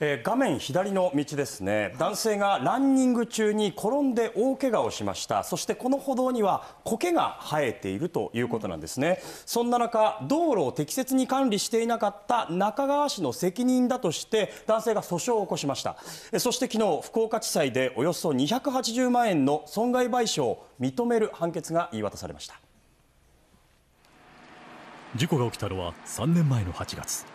えー、画面左の道ですね男性がランニング中に転んで大怪我をしましたそしてこの歩道には苔が生えているということなんですね、うん、そんな中道路を適切に管理していなかった中川市の責任だとして男性が訴訟を起こしましたそして昨日福岡地裁でおよそ280万円の損害賠償を認める判決が言い渡されました事故が起きたのは3年前の8月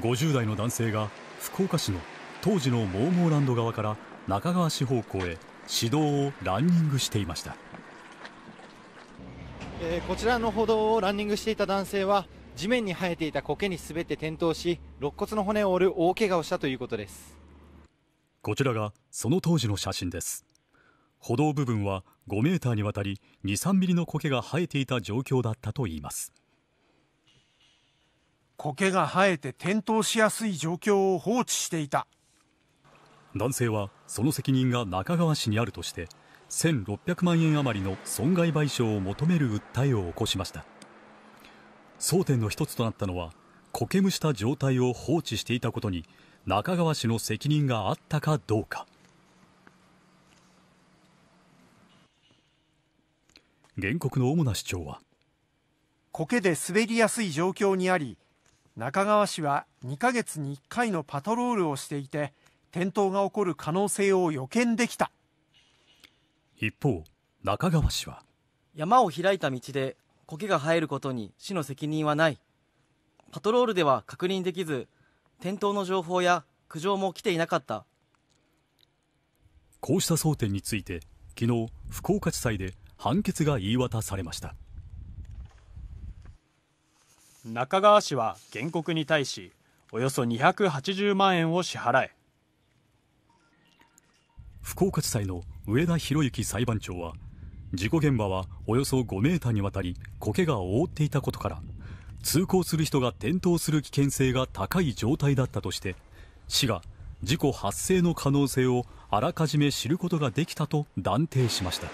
50代の男性が福岡市の当時のモーモーランド側から中川市方向へ市道をランニングしていました、えー、こちらの歩道をランニングしていた男性は地面に生えていた苔に滑って転倒し肋骨の骨を折る大怪我をしたということですこちらがその当時の写真です歩道部分は5メーターにわたり2、3ミリの苔が生えていた状況だったといいます苔が生えて転倒しやすい状況を放置していた男性はその責任が中川市にあるとして1600万円余りの損害賠償を求める訴えを起こしました争点の一つとなったのは苔むした状態を放置していたことに中川氏の責任があったかどうか原告の主な主張は苔で滑りやすい状況にあり中川氏は2ヶ月に1回のパトロールをしていて転倒が起こる可能性を予見できた一方中川氏は山を開いた道で苔が生えることに市の責任はないパトロールでは確認できず転倒の情報や苦情も来ていなかったこうした争点について昨日福岡地裁で判決が言い渡されました中川氏は原告に対しおよそ280万円を支払え福岡地裁の上田博之裁判長は事故現場はおよそ5メーターにわたり苔が覆っていたことから通行する人が転倒する危険性が高い状態だったとして市が事故発生の可能性をあらかじめ知ることができたと断定しました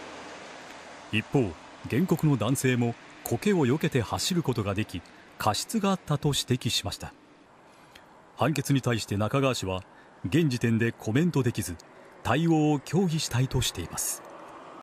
一方原告の男性も苔を避けて走ることができ過失があったと指摘しました判決に対して中川氏は現時点でコメントできず対応を協議したいとしています